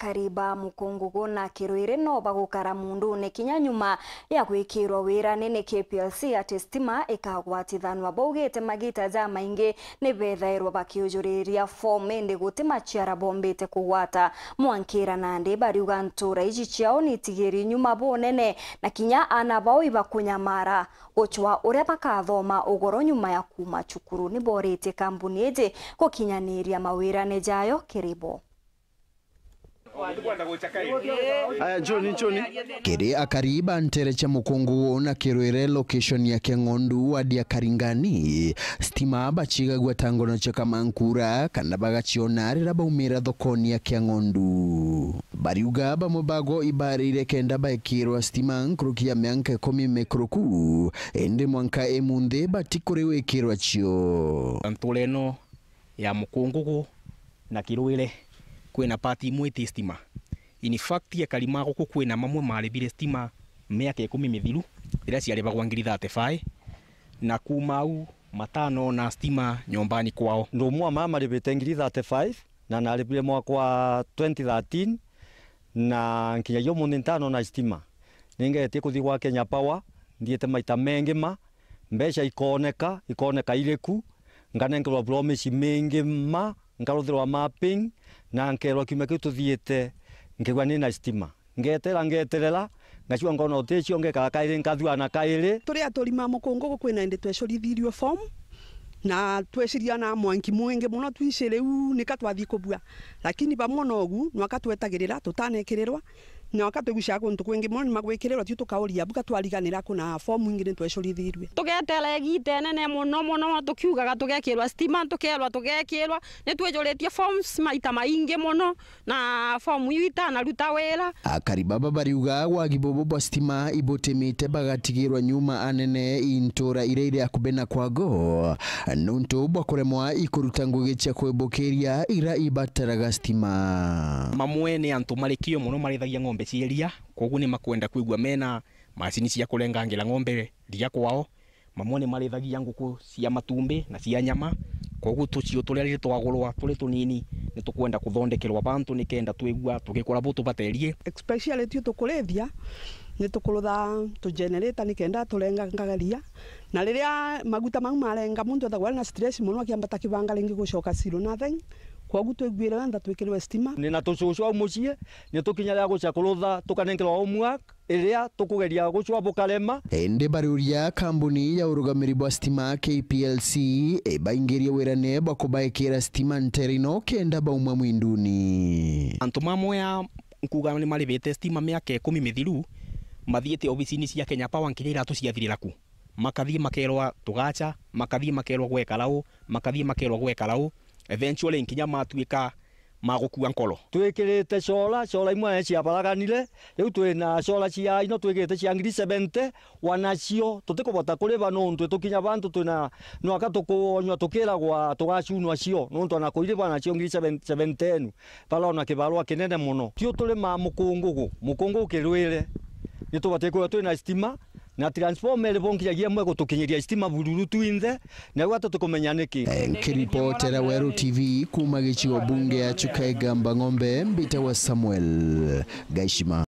kariba mukungugu na kirwiri no bagukara mundu ne kinyanyuma nyuma ya gwikirwo wirani ni kplc ati stima ikagwatithanwa baugite magita za maingi ni bethairwa bakiujuriria form ende guti maciara bombete kugwata mwankira na ndi bari ugantura iji chiao ni nitigiri nyuma bunene na kinya ana bawi bakunyamara guchwa uria bakathoma ugoro nyuma ya kuma chukuru ni borete kambuni iji mawira ne jayo kiribo aya rä akariiba nterece akariba kångu wona kä rwä location ya kengondu ng'ondu wadia karingani stima tango ta ngono kamankura kana bagaciona rä ra ba umira dokoni ya kengondu ng'ondu bariuga bamwe bago ibari ire kenda baekä stima stima kia myanka ikumi mekruku ende mwanka emunde ba tikurewe rä chio kä ya mukungu na kä kwina pati imwe ti stima in fact ya kalima guku kwina mamwe marebire stima miaka ikumi mithiru riria ciarevagwa ngiri thate bai na kuma au na stima nyombani kwao mwa mama rivite ngiri thate bai na narivire mwaka wa 2013 na nkinyagia munthi na stima ningetie kuthii gwa Kenya Power thiete maita mengi ma mbeca ikoneka ikoneka iriku nganengerwa promise mingi ma nkaruthirwa mapping na nkerwa kiumia kiu tuthiite ngigwa ni na stima ngetera ngeterera ngacua ngona cio ngekara kairi nkathuana kairi turi aturima mukungu kwina indi twecorithirio form na tweciria na mwanki mwingi muno twici riu nika twathii kubua lakini vamwe nogu nwaka twetagirira tutanekirirwa na wakatwigucaga kuntu kwingi muno ni magwikirerwo tiu tukauria mbuga twariganira kuna fomu ingi ni twecurithiirwe tugeteregi gite nene muno muno tukiugaga tugekirwa stima tukerwa tugekirwa ni twijuritie forms maita maingi muno na fomu iu itanaruta wira akari ah, baba bariuga gwagi bobo bwa stima ibutimite bagatigirwa nyuma anene intura ireire akube na kwago nuntu bwa kuremwa ikuruta ngugi cia kwimbukiria ira ibataraga stima mamwe ni antu marikio muno marithagia ng'ombe ng'ombe cia iria koguo nä makwenda kuigua mena macini cia kå rengangä ng'ombe ria kwao mamwe nä marĩithagia ngũkũ cia matumbĩ na cia nyama koguo tucio tũrĩa rä twagurwa tå tunini ni tukwenda nä bantu ni kenda twägua tugikora butu baterie especially tå kå ni thia nä tå ni kenda tå ngagaria na riria maguta mau marenga mundu ndå athagwa na stress må no akä ambata gucoka banga nothing koguo twiguire wenda twikirwe stima ni na tucucwa mucii ni tukinyara gucia kurutha tukanengerwa homework iria tukugeria gucwa bukarema indi bariuria kambuni ya urugamiri bwa stima KPLC ibaingirie wirane bwa kubaikira stima nterino kenda bauma mwinduni antu mamwe ya nkuga ni marivite stima miaka ikumi mithiru mathiite obicini cia Kenya Power nkiria iratu ciathirira ku makathii makerwa tugacha makathii makerwa gwekarau makathii makerwa gwekarau eventually nkinya matuika magukua nkoro twikirite cola cola imwe ciabaraganire riu twina cola cia ino twikirite cia ngiri 70 wanacio tutikuvota kuriva nuntu tukinya vantu twina nwaka tukuonywa tukiragwa tugacunwa cio nuntu ona kuiriva nacio ngiri 70 enu bara ona kinene muno tio turima mukungugu mukungugu kirwire nitubatie kuria twina stima na transformer bonkiagia mwe gutukinyiria stima bururu twinthe na gwata tukumenya niki eh, kiripotera Weru TV kuma gicigo bunge ya gamba ngombe mbita wa Samuel Gaishima